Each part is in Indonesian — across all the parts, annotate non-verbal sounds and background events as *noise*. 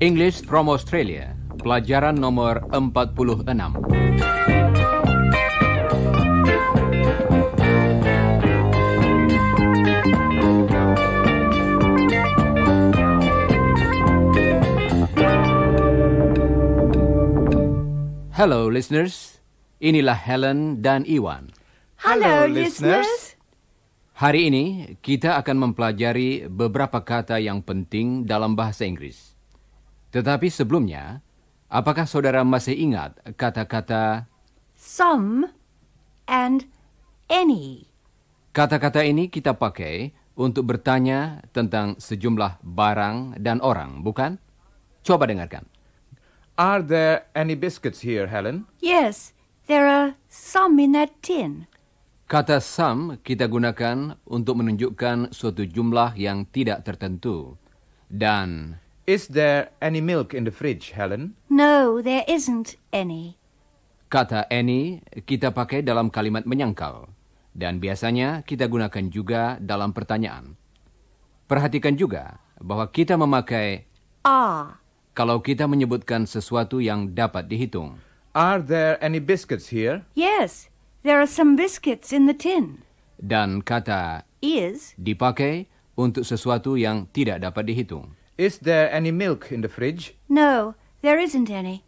English from Australia, pelajaran nomor 46. Hello listeners. Inilah Helen dan Iwan. Halo, listeners. Hari ini kita akan mempelajari beberapa kata yang penting dalam bahasa Inggris. Tetapi sebelumnya, apakah saudara masih ingat kata-kata some and any? Kata-kata ini kita pakai untuk bertanya tentang sejumlah barang dan orang, bukan? Coba dengarkan. Are there any biscuits here, Helen? Yes. There are some in that tin. Kata some kita gunakan untuk menunjukkan suatu jumlah yang tidak tertentu. Dan Is there any milk in the fridge, Helen? No, there isn't any. Kata any kita pakai dalam kalimat menyangkal dan biasanya kita gunakan juga dalam pertanyaan. Perhatikan juga bahwa kita memakai are ah. kalau kita menyebutkan sesuatu yang dapat dihitung. Are there any biscuits here? Yes, there are some biscuits in the tin. Dan kata is dipakai untuk sesuatu yang tidak dapat dihitung. Is there any milk in the fridge? No, there isn't any.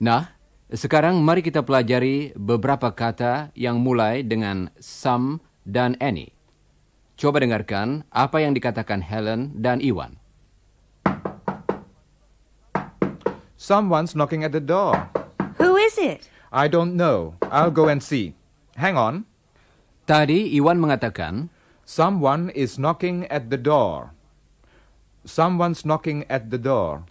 Nah, sekarang mari kita pelajari beberapa kata yang mulai dengan some dan any. Coba dengarkan apa yang dikatakan Helen dan Iwan. Someone's knocking at the door. Who is it? I don't know. I'll go and see. Hang on. Tadi Iwan mengatakan, Someone is knocking at the door. Someone's knocking at the door.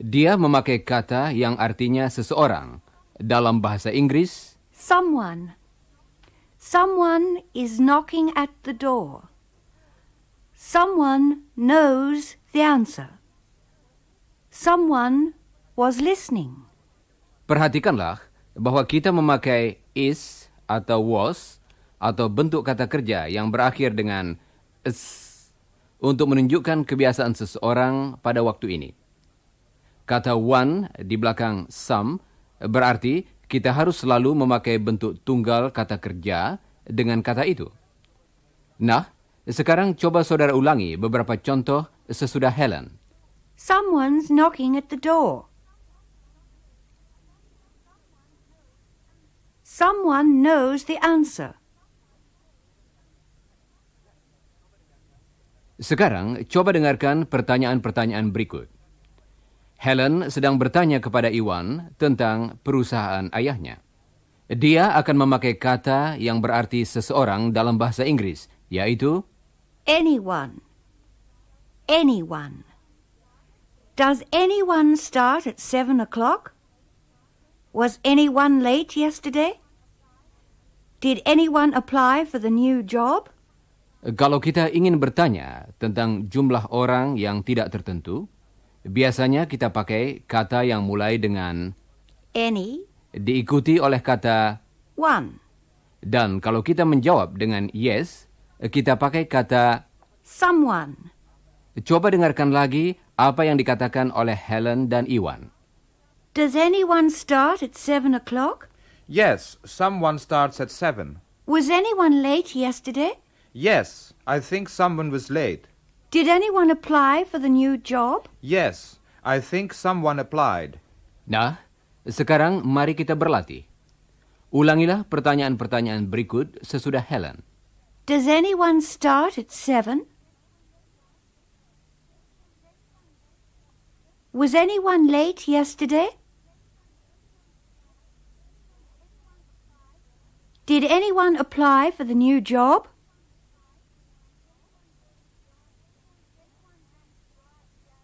Dia memakai kata yang artinya seseorang. Dalam bahasa Inggris, Someone. Someone is knocking at the door. Someone knows the answer. Someone was listening. Perhatikanlah bahwa kita memakai is atau was atau bentuk kata kerja yang berakhir dengan s untuk menunjukkan kebiasaan seseorang pada waktu ini. Kata one di belakang some berarti kita harus selalu memakai bentuk tunggal kata kerja dengan kata itu. Nah, sekarang coba saudara ulangi beberapa contoh sesudah Helen. Someone's knocking at the door. Someone knows the answer. Sekarang, coba dengarkan pertanyaan-pertanyaan berikut. Helen sedang bertanya kepada Iwan tentang perusahaan ayahnya. Dia akan memakai kata yang berarti seseorang dalam bahasa Inggris, yaitu anyone. Anyone. Does anyone start at seven o'clock? Was anyone late yesterday? Did anyone apply for the new job? Kalau kita ingin bertanya tentang jumlah orang yang tidak tertentu, biasanya kita pakai kata yang mulai dengan any diikuti oleh kata one. Dan kalau kita menjawab dengan yes, kita pakai kata someone. Coba dengarkan lagi apa yang dikatakan oleh Helen dan Iwan. Does anyone start at seven o'clock? Yes, someone starts at seven. Was anyone late yesterday? Yes, I think someone was late. Did anyone apply for the new job? Yes, I think someone applied. Nah, sekarang mari kita berlatih. Ulangilah pertanyaan-pertanyaan berikut sesudah Helen. Does anyone start at seven? Was anyone late yesterday? Did anyone apply for the new job?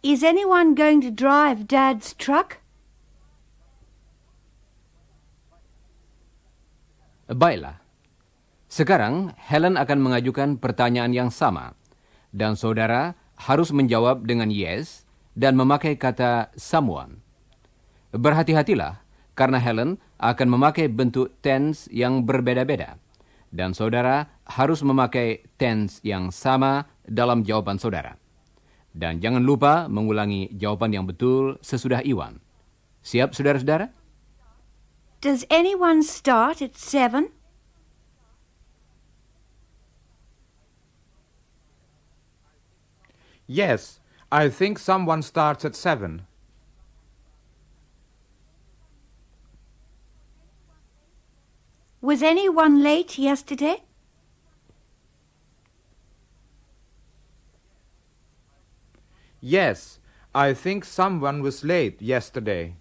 Is anyone going to drive Dad's truck? Baiklah. Sekarang Helen akan mengajukan pertanyaan yang sama dan saudara harus menjawab dengan yes dan memakai kata someone. Berhati-hatilah karena Helen akan memakai bentuk tense yang berbeda-beda. Dan saudara harus memakai tense yang sama dalam jawaban saudara. Dan jangan lupa mengulangi jawaban yang betul sesudah Iwan. Siap, saudara-saudara? Does anyone start at seven? Yes, I think someone starts at seven. Was anyone late yesterday? Yes, I think someone was late yesterday.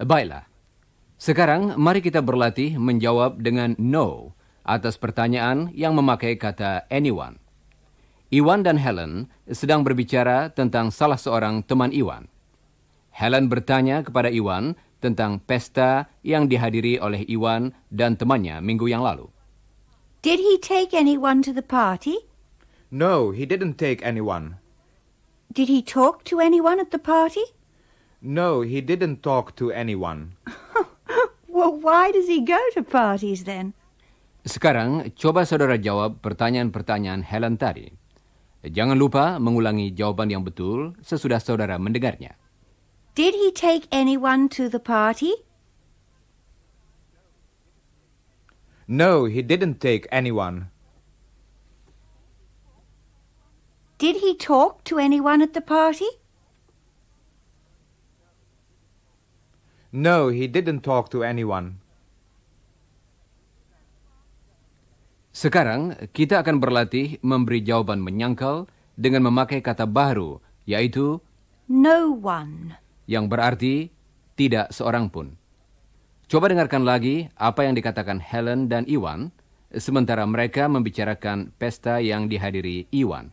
Baiklah. Sekarang mari kita berlatih menjawab dengan no atas pertanyaan yang memakai kata anyone. Iwan dan Helen sedang berbicara tentang salah seorang teman Iwan. Helen bertanya kepada Iwan tentang pesta yang dihadiri oleh Iwan dan temannya minggu yang lalu. Did he take anyone to the party? No, he didn't take anyone. Did he talk to anyone at the party? No, he didn't talk to anyone. *laughs* well, why does he go to parties then? Sekarang, coba saudara jawab pertanyaan-pertanyaan Helen tadi. Jangan lupa mengulangi jawaban yang betul sesudah saudara mendengarnya. Did he take anyone to the party? No, he didn't take anyone. Did he talk to anyone at the party? No, he didn't talk to anyone. Sekarang kita akan berlatih memberi jawaban menyangkal dengan memakai kata baru, yaitu no one. yang berarti tidak seorang pun. Coba dengarkan lagi apa yang dikatakan Helen dan Iwan, sementara mereka membicarakan pesta yang dihadiri Iwan.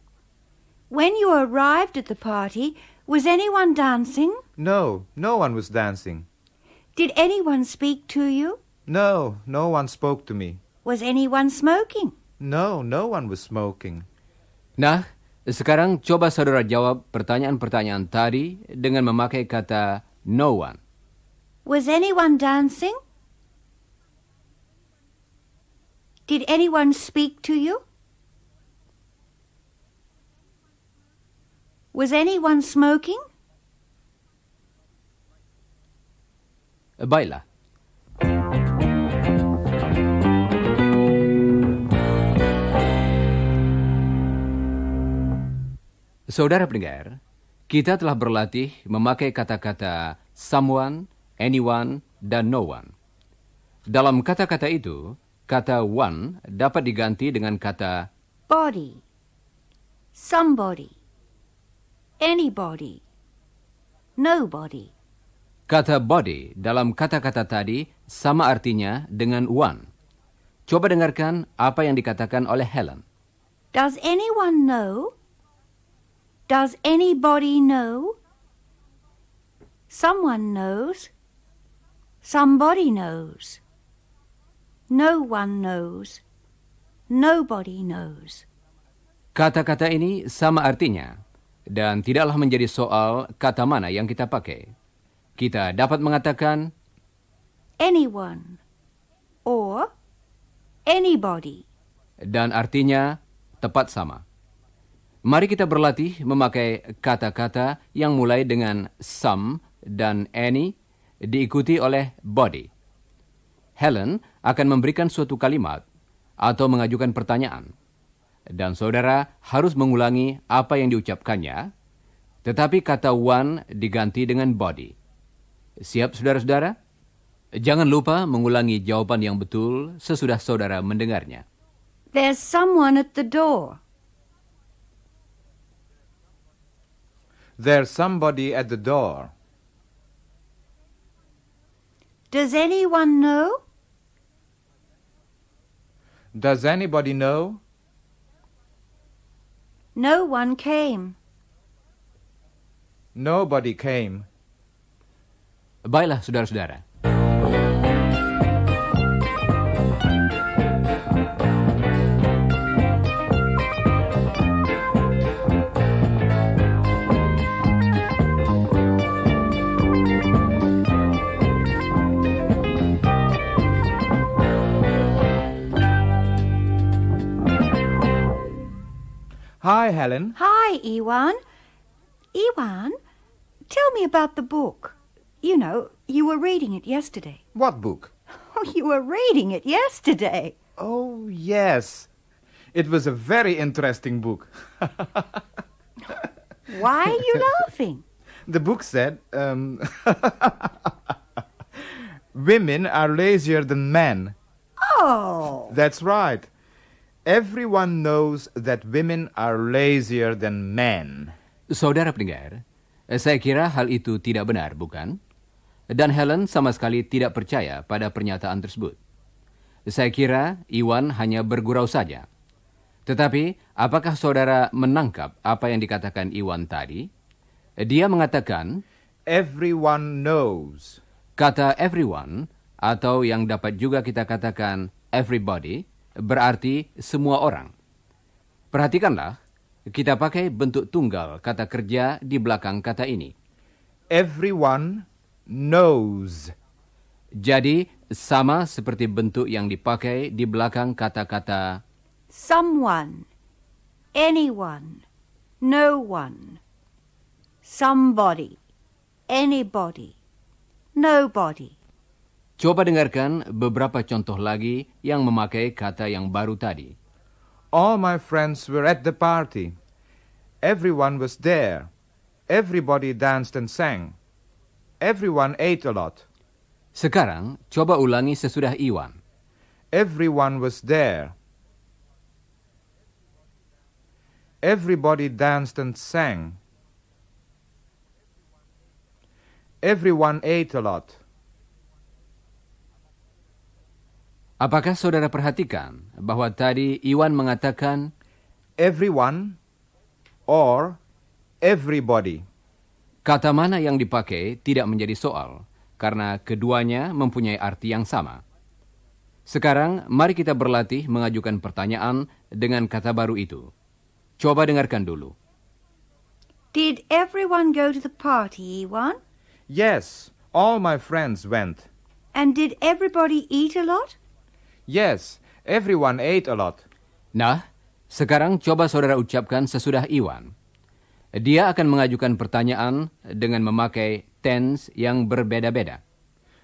When you arrived at the party, was anyone dancing? No, no one was dancing. Did anyone speak to you? No, no one spoke to me. Was anyone smoking? No, no one was smoking. Nah, sekarang coba saudara jawab pertanyaan-pertanyaan tadi dengan memakai kata no one. Was anyone dancing? Did anyone speak to you? Was anyone smoking? Baiklah, Saudara pendengar, kita telah berlatih memakai kata-kata someone, anyone, dan no one. Dalam kata-kata itu, kata one dapat diganti dengan kata body, somebody, anybody, nobody. Kata body dalam kata-kata tadi sama artinya dengan one. Coba dengarkan apa yang dikatakan oleh Helen. Does anyone know Does anybody know? Someone knows. Somebody knows. No one knows. Nobody knows. Kata-kata ini sama artinya, dan tidaklah menjadi soal kata mana yang kita pakai. Kita dapat mengatakan anyone or anybody, dan artinya tepat sama. Mari kita berlatih memakai kata-kata yang mulai dengan some dan any, diikuti oleh body. Helen akan memberikan suatu kalimat atau mengajukan pertanyaan, dan saudara harus mengulangi apa yang diucapkannya, tetapi kata one diganti dengan body. Siap, saudara-saudara? Jangan lupa mengulangi jawaban yang betul sesudah saudara mendengarnya. There's someone at the door. There's somebody at the door. Does anyone know? Does anybody know? No one came. Nobody came. Baiklah, saudara-saudara. Hi, Helen. Hi, Iwan. Iwan, tell me about the book. You know, you were reading it yesterday. What book? *laughs* Oh, you were reading it yesterday. Oh, yes. It was a very interesting book. *laughs* Why are you laughing? The book said um, *laughs* women are lazier than men. Oh. That's right. Everyone knows that women are lazier than men. Saudara pendengar, saya kira hal itu tidak benar, bukan? Dan Helen sama sekali tidak percaya pada pernyataan tersebut. Saya kira Iwan hanya bergurau saja. Tetapi, apakah saudara menangkap apa yang dikatakan Iwan tadi? Dia mengatakan, "Everyone knows." Kata everyone atau yang dapat juga kita katakan everybody berarti semua orang. Perhatikanlah, kita pakai bentuk tunggal kata kerja di belakang kata ini. Everyone knows. Jadi, sama seperti bentuk yang dipakai di belakang kata-kata someone, anyone, no one, somebody, anybody, nobody. Coba dengarkan beberapa contoh lagi yang memakai kata yang baru tadi. All my friends were at the party. Everyone was there. Everybody danced and sang. Everyone ate a lot. Sekarang, coba ulangi sesudah Iwan. Everyone was there. Everybody danced and sang. Everyone ate a lot. Apakah saudara perhatikan bahwa tadi Iwan mengatakan everyone or everybody? Kata mana yang dipakai tidak menjadi soal karena keduanya mempunyai arti yang sama. Sekarang mari kita berlatih mengajukan pertanyaan dengan kata baru itu. Coba dengarkan dulu. Did everyone go to the party, Iwan? Yes, all my friends went. And did everybody eat a lot? Yes, everyone ate a lot. Nah, sekarang coba saudara ucapkan sesudah Iwan. Dia akan mengajukan pertanyaan dengan memakai tense yang berbeda-beda.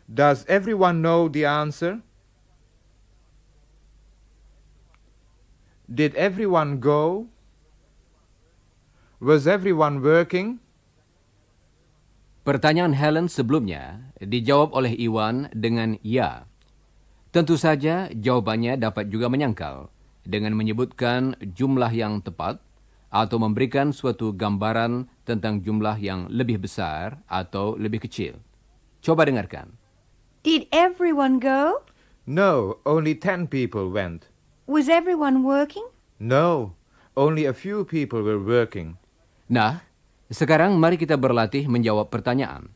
Does everyone know the answer? Did everyone go? Was everyone working? Pertanyaan Helen sebelumnya dijawab oleh Iwan dengan ya. Tentu saja jawabannya dapat juga menyangkal dengan menyebutkan jumlah yang tepat atau memberikan suatu gambaran tentang jumlah yang lebih besar atau lebih kecil. Coba dengarkan. Did everyone go? No, only ten people went. Was everyone working? No, only a few people were working. Nah, sekarang mari kita berlatih menjawab pertanyaan.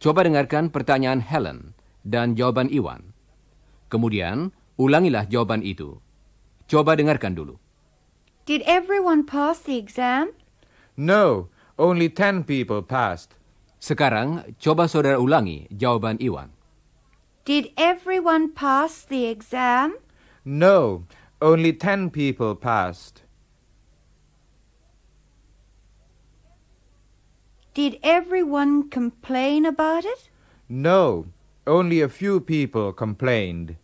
Coba dengarkan pertanyaan Helen dan jawaban Iwan. Kemudian, ulangilah jawaban itu. Coba dengarkan dulu. Did everyone pass the exam? No, only ten people passed. Sekarang, coba saudara ulangi jawaban Iwan. Did everyone pass the exam? No, only ten people passed. Did everyone complain about it? No, only a few people complained.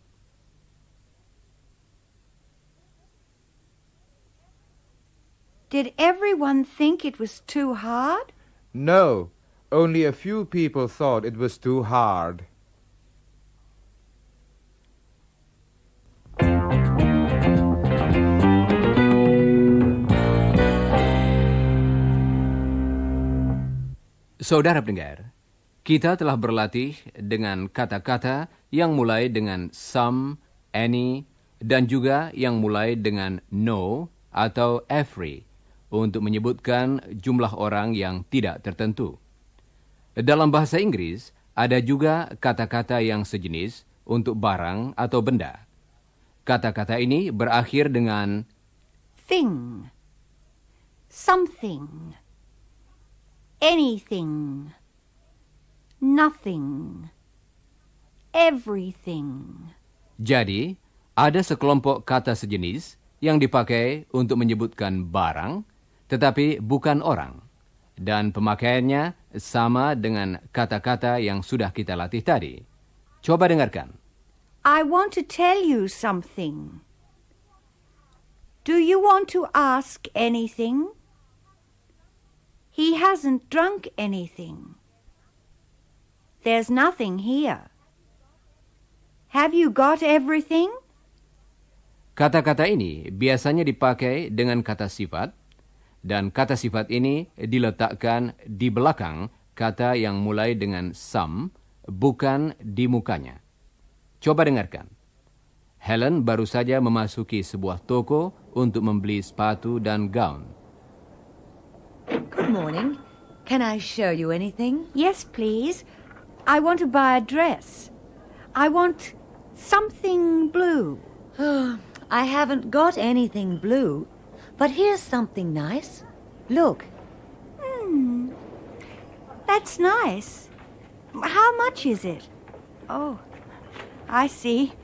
Did everyone think it was too hard? No, only a few people thought it was too hard. Saudara pendengar, kita telah berlatih dengan kata-kata yang mulai dengan some, any, dan juga yang mulai dengan no atau every. untuk menyebutkan jumlah orang yang tidak tertentu. Dalam bahasa Inggris, ada juga kata-kata yang sejenis untuk barang atau benda. Kata-kata ini berakhir dengan thing, something, anything, nothing, everything. Jadi, ada sekelompok kata sejenis yang dipakai untuk menyebutkan barang tetapi bukan orang. Dan pemakaiannya sama dengan kata-kata yang sudah kita latih tadi. Coba dengarkan. I want to tell you something. Do you want to ask anything? He hasn't drunk anything. There's nothing here. Have you got everything? Kata-kata ini biasanya dipakai dengan kata sifat dan kata sifat ini diletakkan di belakang kata yang mulai dengan sam, bukan di mukanya. Coba dengarkan. Helen baru saja memasuki sebuah toko untuk membeli sepatu dan gaun. Good morning. Can I show you anything? Yes, please. I want to buy a dress. I want something blue. *gasps* I haven't got anything blue. But here's something nice. Look. Hmm. That's nice. How much is it? Oh, I see.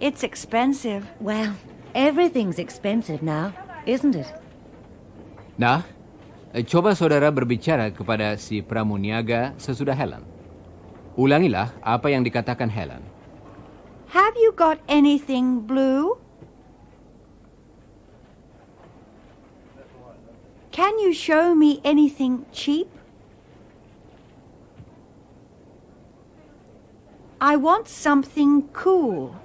It's expensive. Well, everything's expensive now, isn't it? Nah, coba saudara berbicara kepada si Pramuniaga sesudah Helen. Ulangilah apa yang dikatakan Helen. Have you got anything blue? Can you show me anything cheap? I want something cool.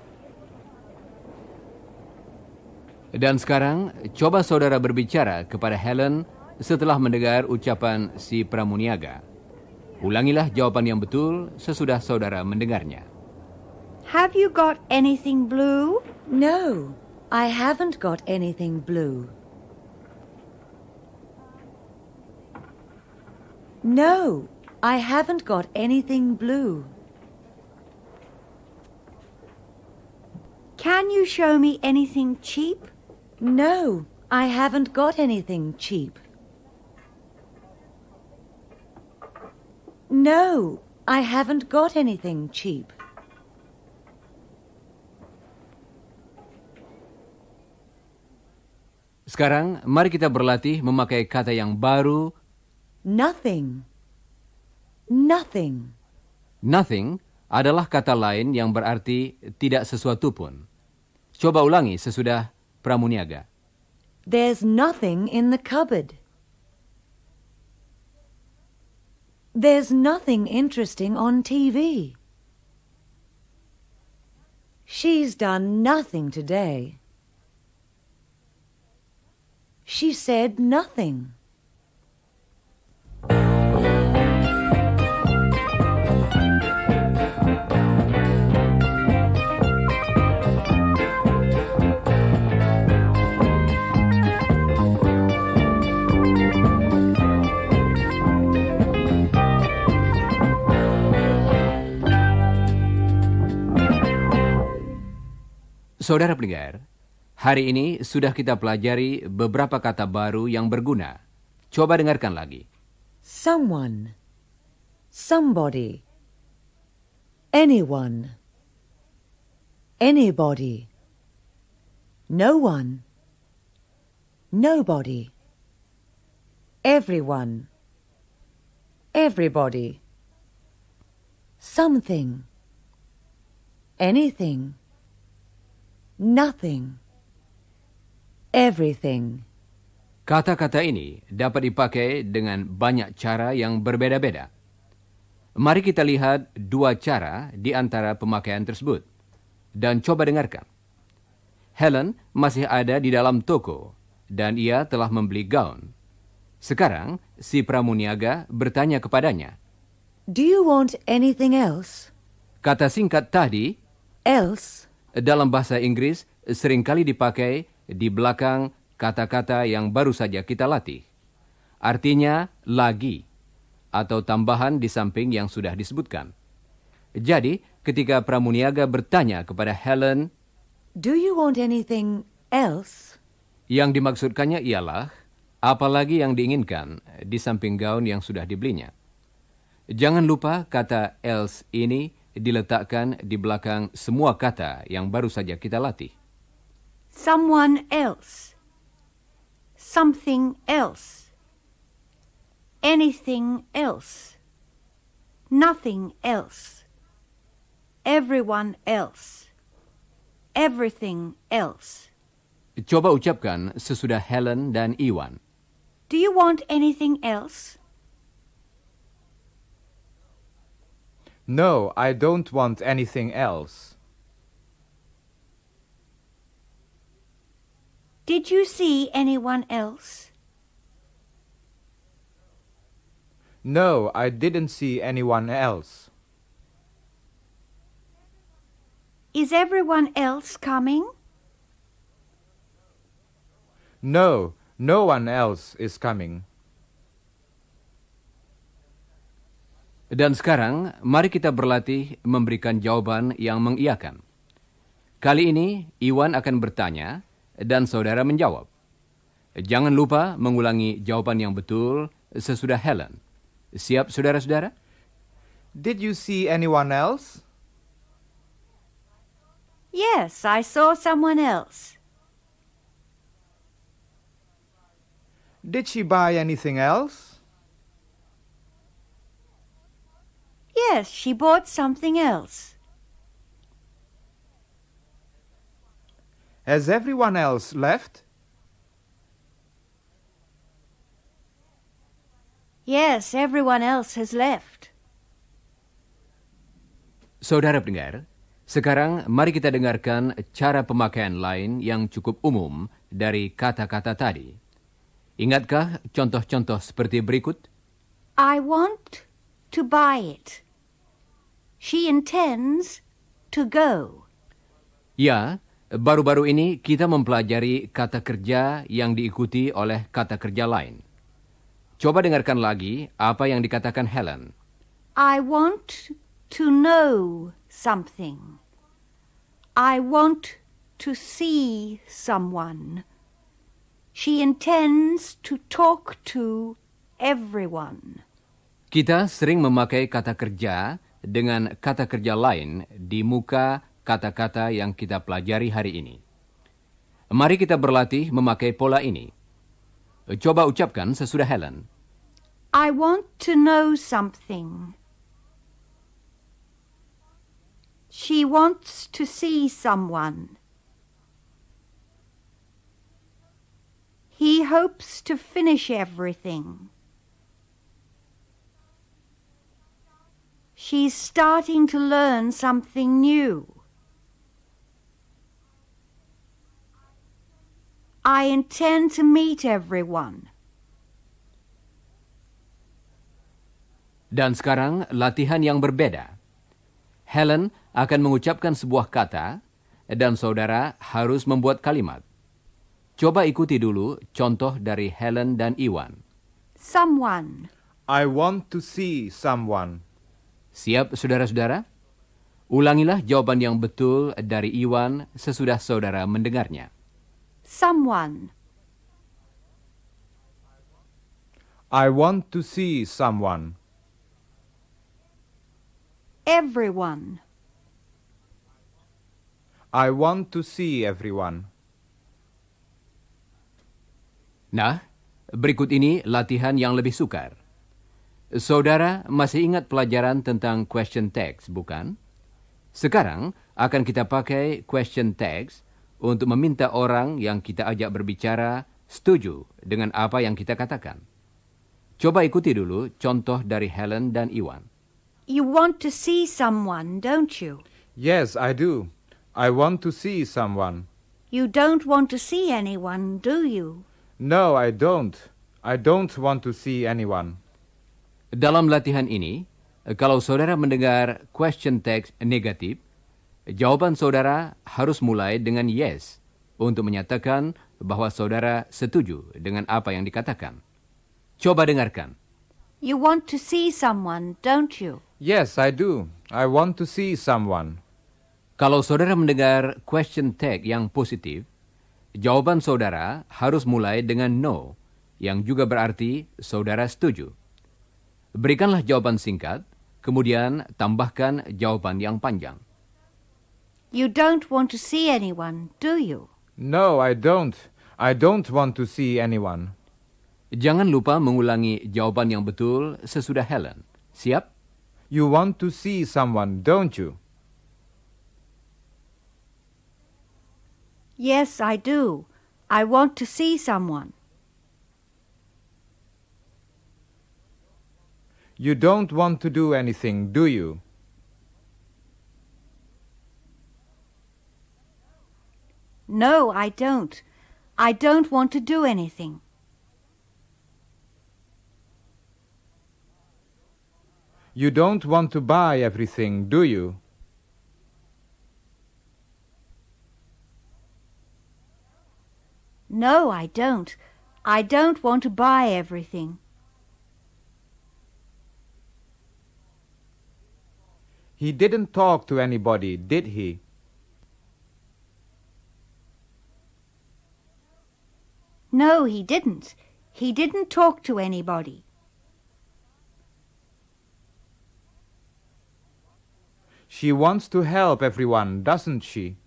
Dan sekarang, coba saudara berbicara kepada Helen setelah mendengar ucapan si Pramuniaga. Ulangilah jawaban yang betul sesudah saudara mendengarnya. Have you got anything blue? No, I haven't got anything blue. No, I haven't got anything blue. Can you show me anything cheap? No, I haven't got anything cheap. No, I haven't got anything cheap. Sekarang, mari kita berlatih memakai kata yang baru Nothing. Nothing. Nothing adalah kata lain yang berarti tidak sesuatu pun. Coba ulangi sesudah pramuniaga. There's nothing in the cupboard. There's nothing interesting on TV. She's done nothing today. She said nothing. Saudara pendengar, hari ini sudah kita pelajari beberapa kata baru yang berguna. Coba dengarkan lagi. Someone, somebody, anyone, anybody, no one, nobody, everyone, everybody, something, anything nothing, everything. Kata-kata ini dapat dipakai dengan banyak cara yang berbeda-beda. Mari kita lihat dua cara di antara pemakaian tersebut dan coba dengarkan. Helen masih ada di dalam toko dan ia telah membeli gaun. Sekarang si pramuniaga bertanya kepadanya, "Do you want anything else?" Kata singkat tadi, "else" dalam bahasa Inggris seringkali dipakai di belakang kata-kata yang baru saja kita latih. Artinya lagi atau tambahan di samping yang sudah disebutkan. Jadi, ketika Pramuniaga bertanya kepada Helen, "Do you want anything else?" Yang dimaksudkannya ialah apalagi yang diinginkan di samping gaun yang sudah dibelinya. Jangan lupa kata else ini diletakkan di belakang semua kata yang baru saja kita latih. Someone else. Something else. Anything else. Nothing else. Everyone else. Everything else. Coba ucapkan sesudah Helen dan Iwan. Do you want anything else? No, I don't want anything else. Did you see anyone else? No, I didn't see anyone else. Is everyone else coming? No, no one else is coming. Dan sekarang, mari kita berlatih memberikan jawaban yang mengiakan. Kali ini, Iwan akan bertanya dan saudara menjawab. Jangan lupa mengulangi jawaban yang betul sesudah Helen. Siap, saudara-saudara? Did you see anyone else? Yes, I saw someone else. Did she buy anything else? Yes, she bought something else. Has everyone else left? Yes, everyone else has left. Saudara pendengar, sekarang mari kita dengarkan cara pemakaian lain yang cukup umum dari kata-kata tadi. Ingatkah contoh-contoh seperti berikut? I want to buy it. She intends to go. Ya, baru-baru ini kita mempelajari kata kerja yang diikuti oleh kata kerja lain. Coba dengarkan lagi apa yang dikatakan Helen. I want to know something. I want to see someone. She intends to talk to everyone. Kita sering memakai kata kerja dengan kata kerja lain di muka kata-kata yang kita pelajari hari ini. Mari kita berlatih memakai pola ini. Coba ucapkan sesudah Helen. I want to know something. She wants to see someone. He hopes to finish everything. She's starting to learn something new. I intend to meet everyone. Dan sekarang latihan yang berbeda. Helen akan mengucapkan sebuah kata dan saudara harus membuat kalimat. Coba ikuti dulu contoh dari Helen dan Iwan. Someone. I want to see someone. Siap, saudara-saudara? Ulangilah jawaban yang betul dari Iwan sesudah saudara mendengarnya. Someone. I want to see someone. Everyone. I want to see everyone. Nah, berikut ini latihan yang lebih sukar. Saudara masih ingat pelajaran tentang question tags, bukan? Sekarang akan kita pakai question tags untuk meminta orang yang kita ajak berbicara setuju dengan apa yang kita katakan. Coba ikuti dulu contoh dari Helen dan Iwan. You want to see someone, don't you? Yes, I do. I want to see someone. You don't want to see anyone, do you? No, I don't. I don't want to see anyone. Dalam latihan ini, kalau saudara mendengar question text negatif, jawaban saudara harus mulai dengan yes untuk menyatakan bahwa saudara setuju dengan apa yang dikatakan. Coba dengarkan. You want to see someone, don't you? Yes, I do. I want to see someone. Kalau saudara mendengar question tag yang positif, jawaban saudara harus mulai dengan no, yang juga berarti saudara setuju. Berikanlah jawaban singkat, kemudian tambahkan jawaban yang panjang. You don't want to see anyone, do you? No, I don't. I don't want to see anyone. Jangan lupa mengulangi jawaban yang betul sesudah Helen. Siap? You want to see someone, don't you? Yes, I do. I want to see someone. You don't want to do anything, do you? No, I don't. I don't want to do anything. You don't want to buy everything, do you? No, I don't. I don't want to buy everything. He didn't talk to anybody, did he? No, he didn't. He didn't talk to anybody. She wants to help everyone, doesn't she?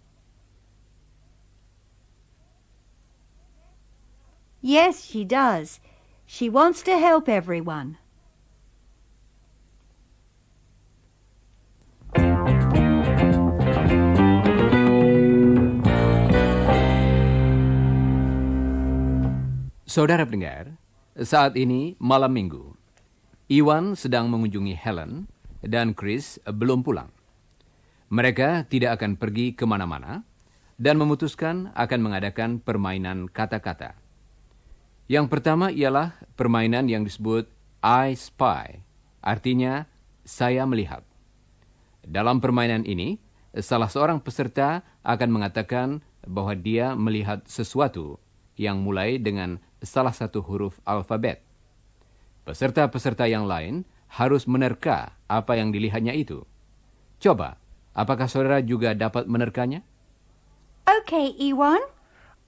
Yes, she does. She wants to help everyone. Saudara pendengar, saat ini malam minggu. Iwan sedang mengunjungi Helen dan Chris belum pulang. Mereka tidak akan pergi kemana-mana dan memutuskan akan mengadakan permainan kata-kata. Yang pertama ialah permainan yang disebut I Spy, artinya saya melihat. Dalam permainan ini, salah seorang peserta akan mengatakan bahwa dia melihat sesuatu yang mulai dengan salah satu huruf alfabet. Peserta-peserta yang lain harus menerka apa yang dilihatnya itu. Coba, apakah saudara juga dapat menerkanya? Okay, Iwan.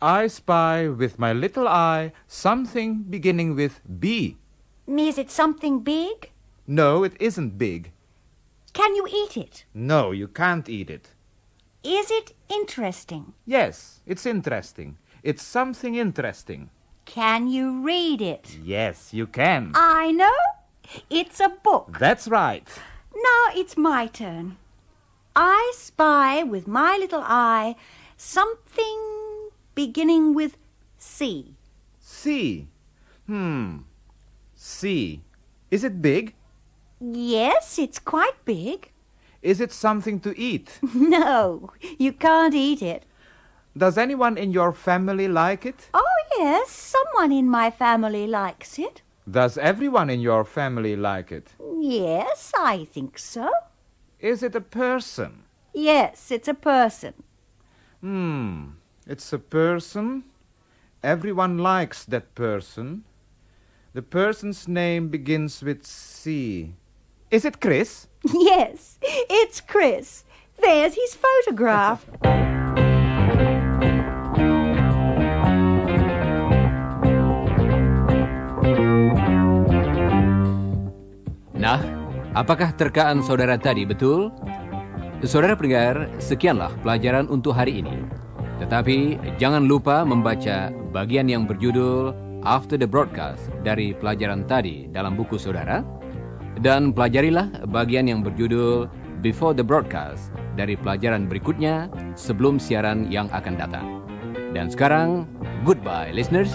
I spy with my little eye something beginning with B. Is it something big? No, it isn't big. Can you eat it? No, you can't eat it. Is it interesting? Yes, it's interesting. It's something interesting. Can you read it? Yes, you can. I know. It's a book. That's right. Now it's my turn. I spy with my little eye something beginning with C. C. Hmm. C. Is it big? Yes, it's quite big. Is it something to eat? *laughs* No, you can't eat it. Does anyone in your family like it? Oh, yes, someone in my family likes it. Does everyone in your family like it? Yes, I think so. Is it a person? Yes, it's a person. Hmm, it's a person. Everyone likes that person. The person's name begins with C. Is it Chris? *laughs* Yes, it's Chris. There's his photograph. *laughs* Apakah terkaan saudara tadi betul? Saudara pendengar, sekianlah pelajaran untuk hari ini. Tetapi jangan lupa membaca bagian yang berjudul After the Broadcast dari pelajaran tadi dalam buku saudara. Dan pelajarilah bagian yang berjudul Before the Broadcast dari pelajaran berikutnya sebelum siaran yang akan datang. Dan sekarang, goodbye listeners.